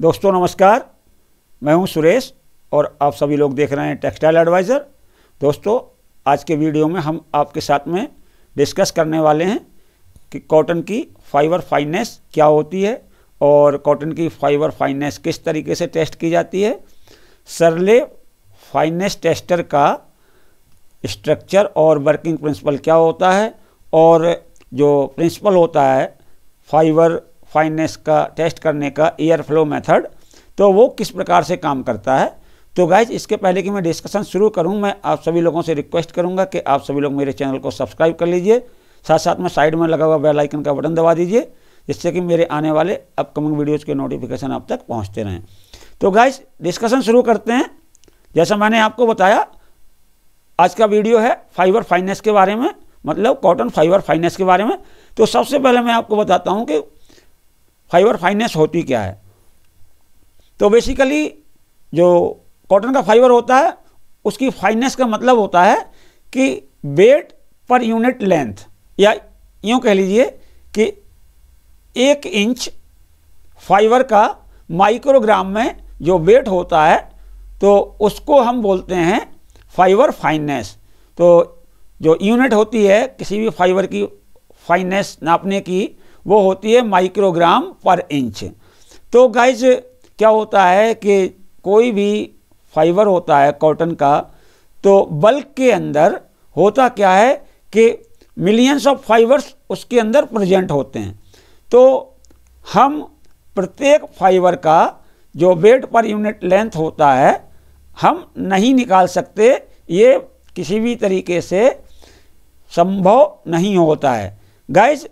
दोस्तों नमस्कार मैं हूं सुरेश और आप सभी लोग देख रहे हैं टेक्सटाइल एडवाइज़र दोस्तों आज के वीडियो में हम आपके साथ में डिस्कस करने वाले हैं कि कॉटन की फाइबर फाइनेस क्या होती है और कॉटन की फाइबर फाइनेस किस तरीके से टेस्ट की जाती है सरले फाइनेस टेस्टर का स्ट्रक्चर और वर्किंग प्रिंसिपल क्या होता है और जो प्रिंसिपल होता है फाइबर फाइननेस का टेस्ट करने का एयर फ्लो मेथड तो वो किस प्रकार से काम करता है तो गाइज इसके पहले कि मैं डिस्कशन शुरू करूं मैं आप सभी लोगों से रिक्वेस्ट करूंगा कि आप सभी लोग मेरे चैनल को सब्सक्राइब कर लीजिए साथ साथ में साइड में लगा हुआ बेल आइकन का बटन दबा दीजिए जिससे कि मेरे आने वाले अपकमिंग वीडियोज़ के नोटिफिकेशन आप तक पहुँचते रहें तो गाइज डिस्कशन शुरू करते हैं जैसा मैंने आपको बताया आज का वीडियो है फाइबर फाइनेंस के बारे में मतलब कॉटन फाइबर फाइनेंस के बारे में तो सबसे पहले मैं आपको बताता हूँ कि फाइबर फाइनेस होती क्या है तो बेसिकली जो कॉटन का फाइबर होता है उसकी फाइनेस का मतलब होता है कि वेट पर यूनिट लेंथ या यूँ कह लीजिए कि एक इंच फाइबर का माइक्रोग्राम में जो वेट होता है तो उसको हम बोलते हैं फाइबर फाइनेस तो जो यूनिट होती है किसी भी फाइबर की फाइनेस नापने की वो होती है माइक्रोग्राम पर इंच तो गाइज क्या होता है कि कोई भी फाइबर होता है कॉटन का तो बल्क के अंदर होता क्या है कि मिलियंस ऑफ फाइबर्स उसके अंदर प्रेजेंट होते हैं तो हम प्रत्येक फाइबर का जो वेट पर यूनिट लेंथ होता है हम नहीं निकाल सकते ये किसी भी तरीके से संभव नहीं होता है गाइज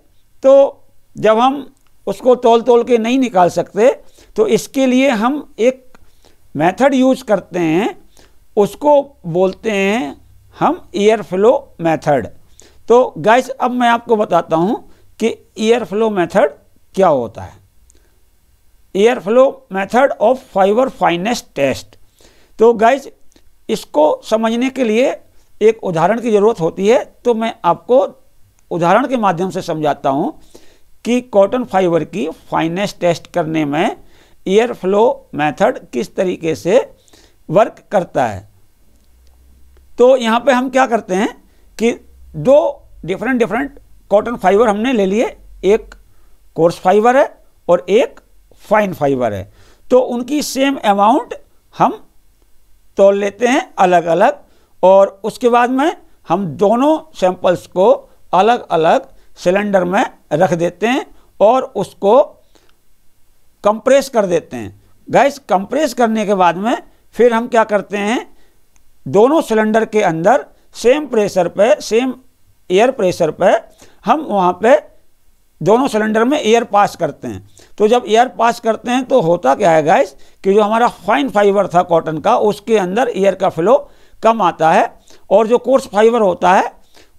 तो जब हम उसको तोल तोल के नहीं निकाल सकते तो इसके लिए हम एक मेथड यूज करते हैं उसको बोलते हैं हम एयर फ्लो मेथड तो गैस अब मैं आपको बताता हूँ कि एयर फ्लो मेथड क्या होता है air flow method of fibre fineness test तो गैस इसको समझने के लिए एक उदाहरण की ज़रूरत होती है तो मैं आपको उदाहरण के माध्यम से समझाता हूँ कि कॉटन फाइबर की फाइनेस टेस्ट करने में एयर फ्लो मेथड किस तरीके से वर्क करता है तो यहाँ पे हम क्या करते हैं कि दो डिफरेंट डिफरेंट कॉटन फाइबर हमने ले लिए एक कोर्स फाइबर है और एक फाइन फाइबर है तो उनकी सेम अमाउंट हम तोल लेते हैं अलग अलग और उसके बाद में हम दोनों सैंपल्स को अलग अलग सिलेंडर में रख देते हैं और उसको कंप्रेस कर देते हैं गैस कंप्रेस करने के बाद में फिर हम क्या करते हैं दोनों सिलेंडर के अंदर सेम प्रेशर पे सेम एयर प्रेशर पे हम वहाँ पे दोनों सिलेंडर में एयर पास करते हैं तो जब एयर पास करते हैं तो होता क्या है गैस कि जो हमारा फाइन फाइबर था कॉटन का उसके अंदर एयर का फ्लो कम आता है और जो कोर्स फाइबर होता है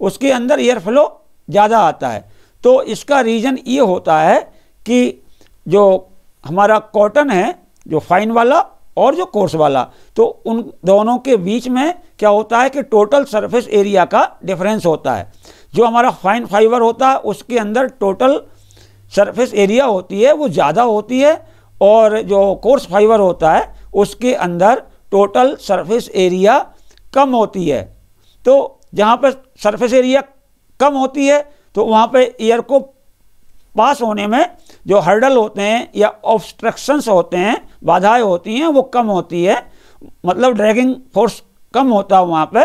उसके अंदर एयर फ्लो ज़्यादा आता है तो इसका रीज़न ये होता है कि जो हमारा कॉटन है जो फाइन वाला और जो कोर्स वाला तो उन दोनों के बीच में क्या होता है कि टोटल सरफेस एरिया का डिफरेंस होता है जो हमारा फाइन फाइबर होता है उसके अंदर टोटल सरफेस एरिया होती है वो ज़्यादा होती है और जो कोर्स फाइबर होता है उसके अंदर टोटल सरफेस एरिया कम होती है तो जहाँ पर सरफेस एरिया कम होती है तो वहाँ पे ईयर को पास होने में जो हर्डल होते हैं या ऑब्स्ट्रक्शंस होते हैं बाधाएं होती हैं वो कम होती है मतलब ड्रैगिंग फोर्स कम होता है वहाँ पे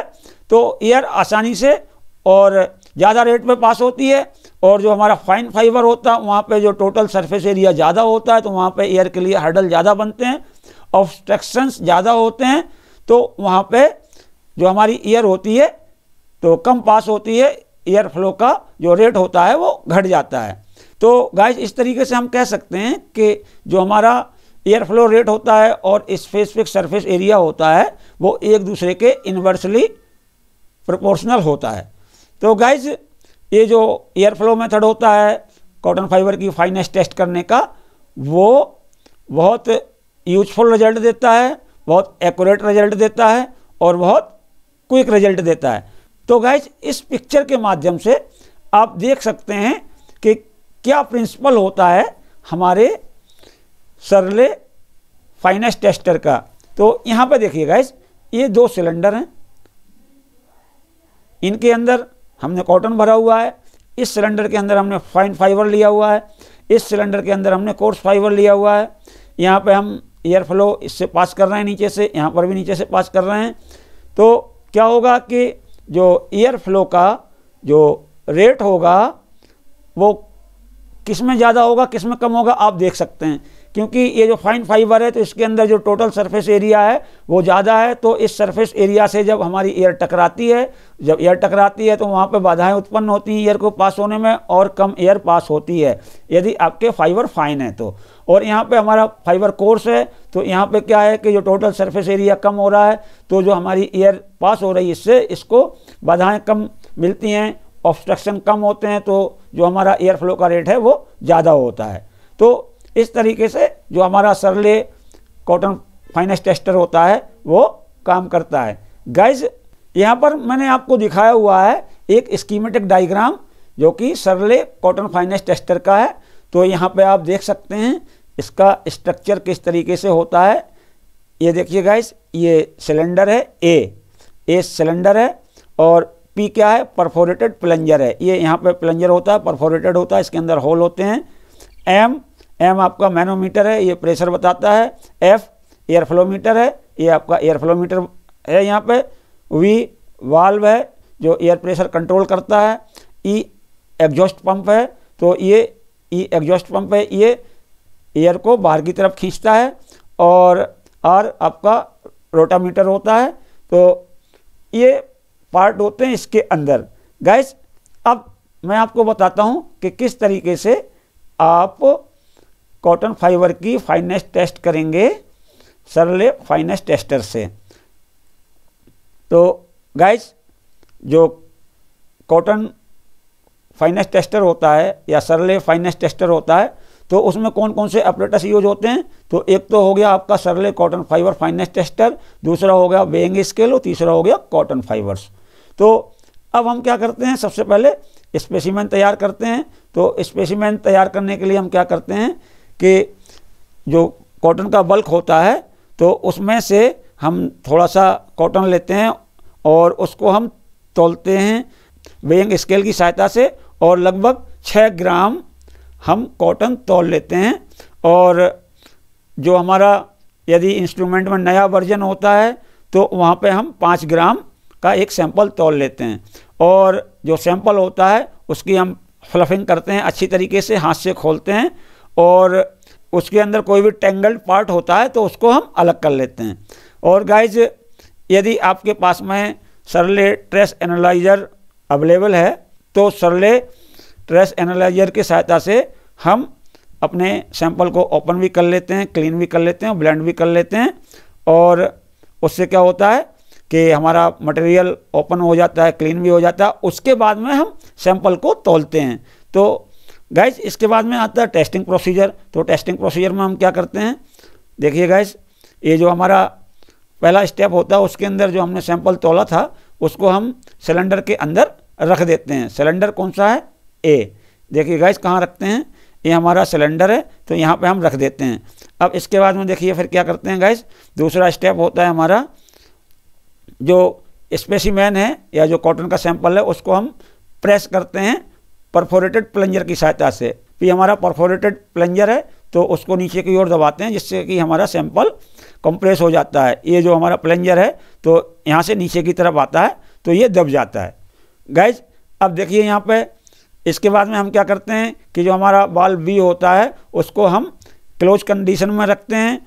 तो एयर आसानी से और ज़्यादा रेट पे पास होती है और जो हमारा फाइन फाइबर होता है वहाँ पे जो टोटल सरफेस एरिया ज़्यादा होता है तो वहाँ पे एयर के लिए हर्डल ज़्यादा बनते हैं ऑब्स्ट्रक्शंस ज़्यादा होते हैं तो वहाँ पे जो हमारी एयर होती है तो कम पास होती है एयर फ्लो का जो रेट होता है वो घट जाता है तो गाइस इस तरीके से हम कह सकते हैं कि जो हमारा एयर फ्लो रेट होता है और स्पेसिफिक सरफेस एरिया होता है वो एक दूसरे के इन्वर्सली प्रोपोर्शनल होता है तो गाइज ये जो एयर फ्लो मेथड होता है कॉटन फाइबर की फाइनेस टेस्ट करने का वो बहुत यूजफुल रिजल्ट देता है बहुत एक्यूरेट रिजल्ट देता है और बहुत क्विक रिजल्ट देता है तो गैज इस पिक्चर के माध्यम से आप देख सकते हैं कि क्या प्रिंसिपल होता है हमारे सरले फाइनेंस टेस्टर का तो यहाँ पर देखिए गैज ये दो सिलेंडर हैं इनके अंदर हमने कॉटन भरा हुआ है इस सिलेंडर के अंदर हमने फाइन फाइबर लिया हुआ है इस सिलेंडर के अंदर हमने कोर्स फाइबर लिया हुआ है यहाँ पे हम एयर फ्लो इससे पास कर रहे हैं नीचे से यहाँ पर भी नीचे से पास कर रहे हैं तो क्या होगा कि जो एयर फ्लो का जो रेट होगा वो किस में ज़्यादा होगा किस में कम होगा आप देख सकते हैं क्योंकि ये जो फाइन फाइबर है तो इसके अंदर जो टोटल सरफेस एरिया है वो ज़्यादा है तो इस सरफेस एरिया से जब हमारी एयर टकराती है जब एयर टकराती है तो वहाँ पे बाधाएं उत्पन्न होती हैं एयर को पास होने में और कम एयर पास होती है यदि आपके फाइबर फाइन है तो और यहाँ पे हमारा फाइबर कोर्स है तो यहाँ पे क्या है कि जो टोटल सरफेस एरिया कम हो रहा है तो जो हमारी एयर पास हो रही है इससे इसको बाधाएँ कम मिलती हैं ऑब्स्ट्रक्शन कम होते हैं तो जो हमारा एयर फ्लो का रेट है वो ज़्यादा होता है तो इस तरीके से जो हमारा सरले कॉटन फाइनेंस टेस्टर होता है वो काम करता है गैज यहाँ पर मैंने आपको दिखाया हुआ है एक स्कीमेटिक डायग्राम जो कि सरले कॉटन फाइनेंस टेस्टर का है तो यहाँ पे आप देख सकते हैं इसका स्ट्रक्चर किस तरीके से होता है ये देखिए गाइस ये सिलेंडर है ए ए सिलेंडर है और पी क्या है परफोरेटेड प्लंजर है ये यहाँ पे प्लंजर होता है परफोरेटेड होता है इसके अंदर होल होते हैं एम एम आपका मैनोमीटर है ये प्रेशर बताता है एफ एयर फ्लोमीटर है ये आपका एयर फ्लोमीटर है यहाँ पे वी वाल्व है जो एयर प्रेशर कंट्रोल करता है ई एग्जॉस्ट पंप है तो ये ई एग्जॉस्ट पंप है ये एयर को बाहर की तरफ खींचता है और आर आपका रोटामीटर होता है तो ये पार्ट होते हैं इसके अंदर गैस अब मैं आपको बताता हूँ कि किस तरीके से आप कॉटन फाइबर की फाइनेस टेस्ट करेंगे सरले फाइनेस टेस्टर से तो गैस जो कॉटन फाइनेस टेस्टर होता है या सरले फाइनेस टेस्टर होता है तो उसमें कौन कौन से अपरेटस यूज होते हैं तो एक तो हो गया आपका सरले कॉटन फाइबर फाइनेंस टेस्टर दूसरा हो गया वेइंग स्केल और तीसरा हो गया कॉटन फाइबर्स तो अब हम क्या करते हैं सबसे पहले स्पेसिमेंट तैयार करते हैं तो स्पेसिमेंट तैयार करने के लिए हम क्या करते हैं कि जो कॉटन का बल्क होता है तो उसमें से हम थोड़ा सा कॉटन लेते हैं और उसको हम तोलते हैं वेइंग स्केल की सहायता से और लगभग छः ग्राम हम कॉटन तोल लेते हैं और जो हमारा यदि इंस्ट्रूमेंट में नया वर्जन होता है तो वहाँ पे हम पाँच ग्राम का एक सैंपल तोल लेते हैं और जो सैंपल होता है उसकी हम फ्लफिंग करते हैं अच्छी तरीके से हाथ से खोलते हैं और उसके अंदर कोई भी टेंगल्ड पार्ट होता है तो उसको हम अलग कर लेते हैं और गाइज यदि आपके पास में सरले ट्रेस एनालाइज़र अवेलेबल है तो सरले ट्रेस एनालाइजर की सहायता से हम अपने सैंपल को ओपन भी कर लेते हैं क्लीन भी कर लेते हैं ब्लेंड भी कर लेते हैं और उससे क्या होता है कि हमारा मटेरियल ओपन हो जाता है क्लीन भी हो जाता है उसके बाद में हम सैंपल को तोलते हैं तो गैस इसके बाद में आता है टेस्टिंग प्रोसीजर तो टेस्टिंग प्रोसीजर में हम क्या करते हैं देखिए गैस ये जो हमारा पहला स्टेप होता है उसके अंदर जो हमने सैंपल तोला था उसको हम सिलेंडर के अंदर रख देते हैं सिलेंडर कौन सा है ए देखिए गैस कहाँ रखते हैं ये हमारा सिलेंडर है तो यहाँ पे हम रख देते हैं अब इसके बाद में देखिए फिर क्या करते हैं गैस दूसरा स्टेप होता है हमारा जो स्पेसीमैन है या जो कॉटन का सैंपल है उसको हम प्रेस करते हैं परफोरेटेड प्लंजर की सहायता से फिर हमारा परफोरेटेड प्लंजर है तो उसको नीचे की ओर दबाते हैं जिससे कि हमारा सैंपल कंप्रेस हो जाता है ये जो हमारा प्लंजर है तो यहाँ से नीचे की तरफ आता है तो ये दब जाता है गैस अब देखिए यहाँ पर इसके बाद में हम क्या करते हैं कि जो हमारा बाल बी होता है उसको हम क्लोज कंडीशन में रखते हैं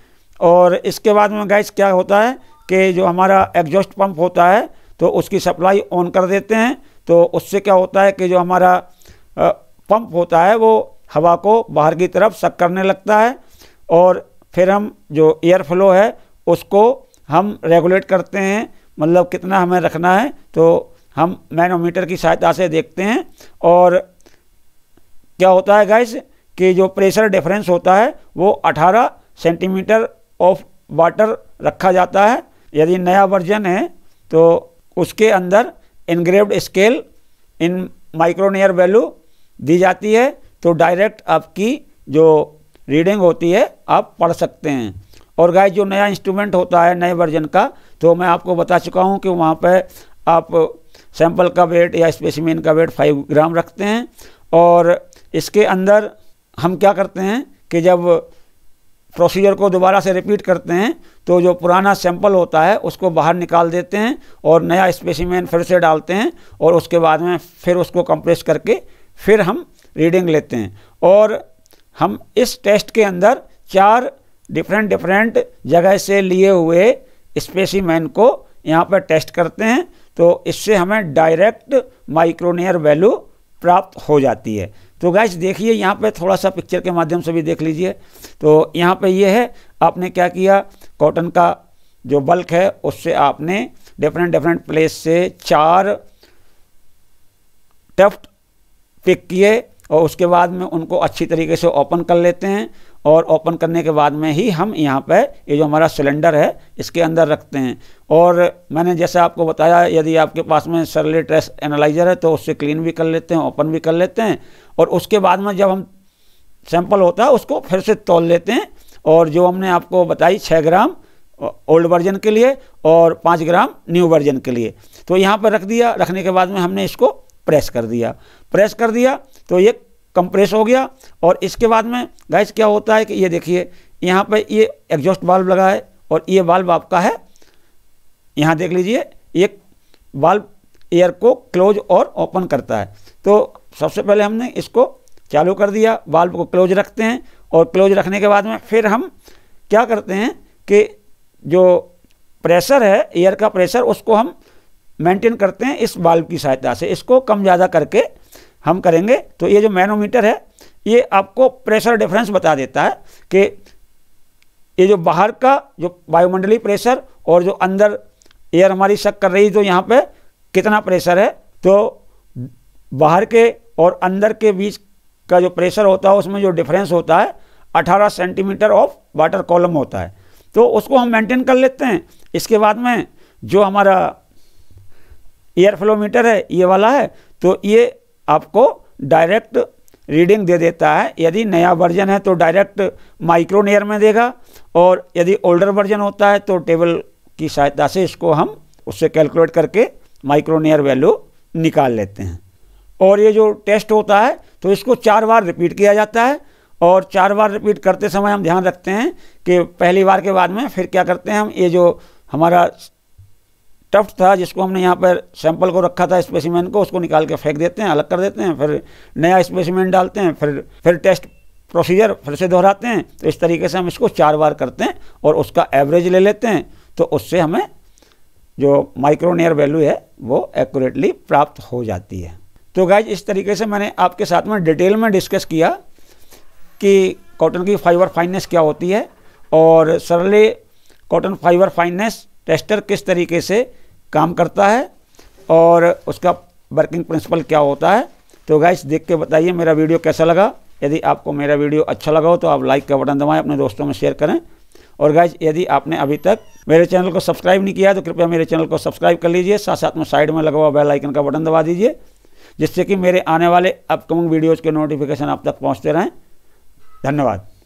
और इसके बाद में गैस क्या होता है कि जो हमारा एग्जॉस्ट पंप होता है तो उसकी सप्लाई ऑन कर देते हैं तो उससे क्या होता है कि जो हमारा पंप होता है वो हवा को बाहर की तरफ सक करने लगता है और फिर हम जो एयर फ्लो है उसको हम रेगुलेट करते हैं मतलब कितना हमें रखना है तो हम मैनोमीटर की सहायता से देखते हैं और क्या होता है गैस कि जो प्रेशर डिफरेंस होता है वो 18 सेंटीमीटर ऑफ वाटर रखा जाता है यदि नया वर्जन है तो उसके अंदर engraved scale in micronaire value दी जाती है तो डायरेक्ट आपकी जो रीडिंग होती है आप पढ़ सकते हैं और गाय जो नया इंस्ट्रूमेंट होता है नए वर्जन का तो मैं आपको बता चुका हूँ कि वहाँ पर आप सैंपल का वेट या स्पेसिमिन का वेट फाइव ग्राम रखते हैं और इसके अंदर हम क्या करते हैं कि जब प्रोसीजर को दोबारा से रिपीट करते हैं तो जो पुराना सैंपल होता है उसको बाहर निकाल देते हैं और नया स्पेसिमेन फिर से डालते हैं और उसके बाद में फिर उसको कंप्रेस करके फिर हम रीडिंग लेते हैं और हम इस टेस्ट के अंदर चार डिफरेंट डिफरेंट जगह से लिए हुए स्पेसिमैन को यहाँ पर टेस्ट करते हैं तो इससे हमें डायरेक्ट माइक्रोनियर वैल्यू प्राप्त हो जाती है तो गैस देखिए यहाँ पे थोड़ा सा पिक्चर के माध्यम से भी देख लीजिए तो यहाँ पे ये है आपने क्या किया कॉटन का जो बल्क है उससे आपने डिफरेंट डिफरेंट प्लेस से चार टफ्ट पिक किए और उसके बाद में उनको अच्छी तरीके से ओपन कर लेते हैं और ओपन करने के बाद में ही हम यहाँ पर ये जो हमारा सिलेंडर है इसके अंदर रखते हैं और मैंने जैसे आपको बताया यदि आपके पास में सरले ट्रेस एनालाइज़र है तो उससे क्लीन भी कर लेते हैं ओपन भी कर लेते हैं और उसके बाद में जब हम सैंपल होता है उसको फिर से तोल लेते हैं और जो हमने आपको बताई छः ग्राम ओल्ड वर्जन के लिए और पाँच ग्राम न्यू वर्जन के लिए तो यहाँ पर रख दिया रखने के बाद में हमने इसको प्रेस कर दिया प्रेस कर दिया तो ये कंप्रेस हो गया और इसके बाद में गैस क्या होता है कि ये देखिए यहाँ पर ये एग्जॉस्ट बल्ब लगा है और ये बल्ब आपका है यहाँ देख लीजिए एक बाल्ब एयर को क्लोज और ओपन करता है तो सबसे पहले हमने इसको चालू कर दिया बाल्ब को क्लोज रखते हैं और क्लोज रखने के बाद में फिर हम क्या करते हैं कि जो प्रेशर है एयर का प्रेशर उसको हम मेंटेन करते हैं इस बाल्ब की सहायता से इसको कम ज़्यादा करके हम करेंगे तो ये जो मैनोमीटर है ये आपको प्रेशर डिफरेंस बता देता है कि ये जो बाहर का जो वायुमंडलीय प्रेशर और जो अंदर एयर हमारी शक कर रही जो तो यहाँ पे कितना प्रेशर है तो बाहर के और अंदर के बीच का जो प्रेशर होता है उसमें जो डिफरेंस होता है 18 सेंटीमीटर ऑफ वाटर कॉलम होता है तो उसको हम मेंटेन कर लेते हैं इसके बाद में जो हमारा एयर फ्लोमीटर है ये वाला है तो ये आपको डायरेक्ट रीडिंग दे देता है यदि नया वर्जन है तो डायरेक्ट माइक्रोनियर में देगा और यदि ओल्डर वर्जन होता है तो टेबल की सहायता से इसको हम उससे कैलकुलेट करके माइक्रोनियर वैल्यू निकाल लेते हैं और ये जो टेस्ट होता है तो इसको चार बार रिपीट किया जाता है और चार बार रिपीट करते समय हम ध्यान रखते हैं कि पहली बार के बाद में फिर क्या करते हैं हम ये जो हमारा टफ्ट था जिसको हमने यहाँ पर सैंपल को रखा था स्पेसिमेंट को उसको निकाल के फेंक देते हैं अलग कर देते हैं फिर नया स्पेसिमेंट डालते हैं फिर फिर टेस्ट प्रोसीजर फिर से दोहराते हैं तो इस तरीके से हम इसको चार बार करते हैं और उसका एवरेज ले लेते हैं तो उससे हमें जो माइक्रोनियर वैल्यू है वो एक्यूरेटली प्राप्त हो जाती है तो गाइज इस तरीके से मैंने आपके साथ में डिटेल में डिस्कस किया कि कॉटन की फाइबर फाइनेस क्या होती है और सरले कॉटन फाइबर फाइनेस टेस्टर किस तरीके से काम करता है और उसका वर्किंग प्रिंसिपल क्या होता है तो गाइस देख के बताइए मेरा वीडियो कैसा लगा यदि आपको मेरा वीडियो अच्छा लगा हो तो आप लाइक का बटन दबाएं अपने दोस्तों में शेयर करें और गाइज यदि आपने अभी तक मेरे चैनल को सब्सक्राइब नहीं किया तो कृपया मेरे चैनल को सब्सक्राइब कर लीजिए साथ साथ में साइड में लगा हुआ बेल आइकन का बटन दबा दीजिए जिससे कि मेरे आने वाले अपकमिंग वीडियोज़ के नोटिफिकेशन आप तक पहुँचते रहें धन्यवाद